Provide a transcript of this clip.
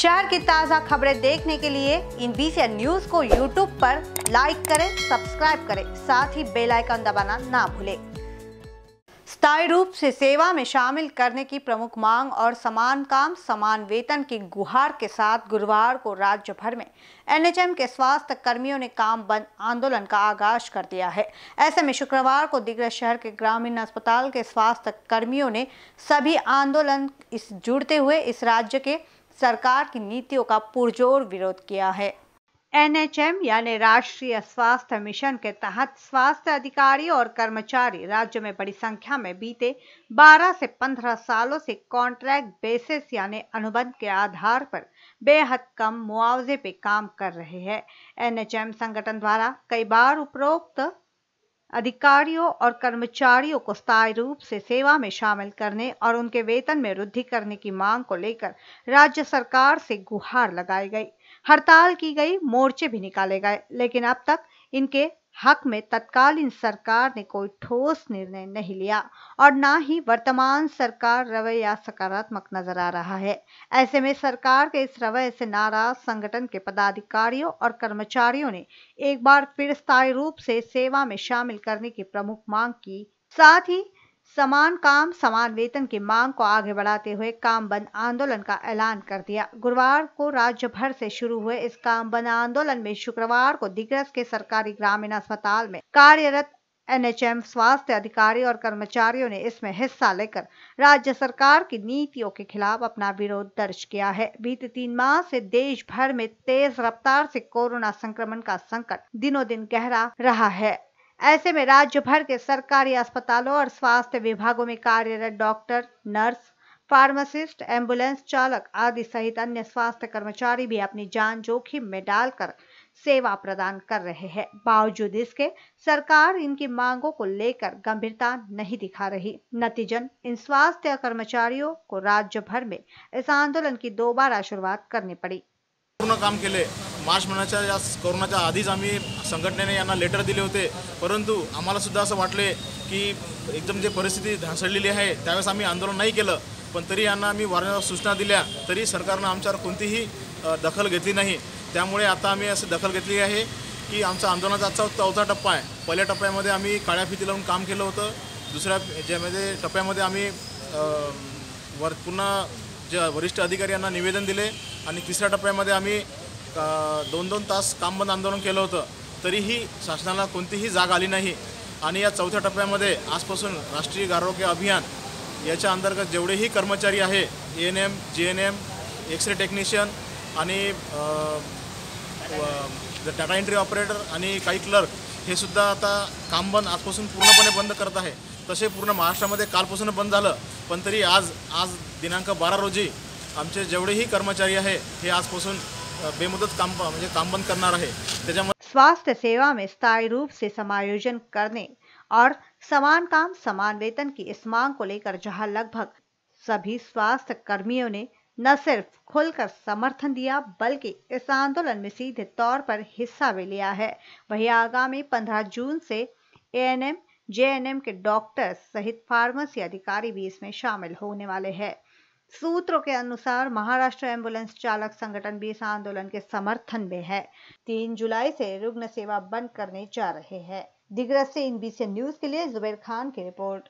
शहर की ताज़ा खबरें देखने के लिए इन बीसी न्यूज को यूट्यूब पर लाइक करें सब्सक्राइब करें साथ ही बेल आइकन दबाना ना भूलें स्थायी रूप से सेवा में शामिल करने की प्रमुख मांग और समान काम समान वेतन की गुहार के साथ गुरुवार को राज्य भर में एनएचएम के स्वास्थ्य कर्मियों ने काम बंद आंदोलन का आगाज कर दिया है ऐसे में शुक्रवार को दिग्र शहर के ग्रामीण अस्पताल के स्वास्थ्य कर्मियों ने सभी आंदोलन इस जुड़ते हुए इस राज्य के सरकार की नीतियों का पुरजोर विरोध किया है एनएचएम यानी राष्ट्रीय स्वास्थ्य मिशन के तहत स्वास्थ्य अधिकारी और कर्मचारी राज्य में बड़ी संख्या में बीते 12 से 15 सालों से कॉन्ट्रैक्ट बेसिस यानी अनुबंध के आधार पर बेहद कम मुआवजे पे काम कर रहे हैं एनएचएम संगठन द्वारा कई बार उपरोक्त अधिकारियों और कर्मचारियों को स्थायी रूप से सेवा में शामिल करने और उनके वेतन में वृद्धि करने की मांग को लेकर राज्य सरकार से गुहार लगाई गई हड़ताल की गई मोर्चे भी निकाले गए लेकिन अब तक इनके हक में तत्कालीन सरकार ने कोई ठोस निर्णय नहीं लिया और ना ही वर्तमान सरकार रवैया सकारात्मक नजर आ रहा है ऐसे में सरकार के इस रवैये से नाराज संगठन के पदाधिकारियों और कर्मचारियों ने एक बार फिर स्थायी रूप से सेवा में शामिल करने की प्रमुख मांग की साथ ही समान काम समान वेतन की मांग को आगे बढ़ाते हुए काम बंद आंदोलन का ऐलान कर दिया गुरुवार को राज्य भर से शुरू हुए इस काम बंद आंदोलन में शुक्रवार को दिग्रस के सरकारी ग्रामीण अस्पताल में कार्यरत एनएचएम स्वास्थ्य अधिकारी और कर्मचारियों ने इसमें हिस्सा लेकर राज्य सरकार की नीतियों के खिलाफ अपना विरोध दर्ज किया है बीते तीन माह से देश भर में तेज रफ्तार से कोरोना संक्रमण का संकट दिनों दिन गहरा रहा है ऐसे में राज्य भर के सरकारी अस्पतालों और स्वास्थ्य विभागों में कार्यरत डॉक्टर नर्स फार्मासिस्ट एम्बुलेंस चालक आदि सहित अन्य स्वास्थ्य कर्मचारी भी अपनी जान जोखिम में डालकर सेवा प्रदान कर रहे हैं बावजूद इसके सरकार इनकी मांगों को लेकर गंभीरता नहीं दिखा रही नतीजन इन स्वास्थ्य कर्मचारियों को राज्य भर में इस आंदोलन की दोबारा शुरुआत करनी पड़ी पूर्ण काम के लिए मार्च महिन्याच्या या कोरोनाच्या आधीच आम्ही संघटनेने यांना लेटर दिले होते परंतु आम्हालासुद्धा असं वाटले की एकदम जे परिस्थिती ढासळलेली आहे त्यावेळेस आम्ही आंदोलन नाही केलं पण तरी यांना आम्ही वारंवार सूचना दिल्या तरी सरकारनं आमच्यावर कोणतीही दखल घेतली नाही त्यामुळे आता आम्ही असं दखल घेतली आहे की आमचा आंदोलनाचा आजचा चौथा टप्पा आहे पहिल्या टप्प्यामध्ये आम्ही काळ्या फिती लावून काम केलं होतं दुसऱ्या ज्यामध्ये टप्प्यामध्ये आम्ही वर पुन्हा ज्या वरिष्ठ अधिकारी यांना निवेदन दिले आणि तिसऱ्या टप्प्यामध्ये आम्ही का दोन दोन तास काम बंद आंदोलन केलं होतं तरीही शासनाला कोणतीही जाग आली नाही आणि या चौथ्या टप्प्यामध्ये आजपासून राष्ट्रीय गारोग्य अभियान याच्या अंतर्गत जेवढेही कर्मचारी आहे N M J N M x-ray technician आणि टाटा एंट्री ऑपरेटर आणि काही क्लर्क हे सुद्धा आता काम बंद आजपासून पूर्णपणे बंद करत आहे तसे पूर्ण महाराष्ट्रामध्ये कालपासून बंद झालं पण तरी आज आज दिनांक बारा रोजी आमचे जेवढेही कर्मचारी आहे हे आजपासून बेमुदत काम काम बंद करना आहे स्वास्थ्य सेवा में स्थायी रूप से समायोजन करने और समान काम समान वेतन की इस मांग को लेकर जहां लगभग सभी स्वास्थ्य कर्मियों ने न सिर्फ खुलकर समर्थन दिया बल्कि इस आंदोलन में सीधे तौर पर हिस्सा भी लिया है वही आगामी 15 जून से एएनएम जेएनएम के डॉक्टर्स सहित फार्मेसी अधिकारी भी इसमें शामिल होने वाले हैं सूत्रों के अनुसार महाराष्ट्र एम्बुलेंस चालक संगठन भी इस आंदोलन के समर्थन में है तीन जुलाई से रुग्ण सेवा बंद करने जा रहे हैं दिग्रस से इन बीसी न्यूज के लिए जुबेर खान की रिपोर्ट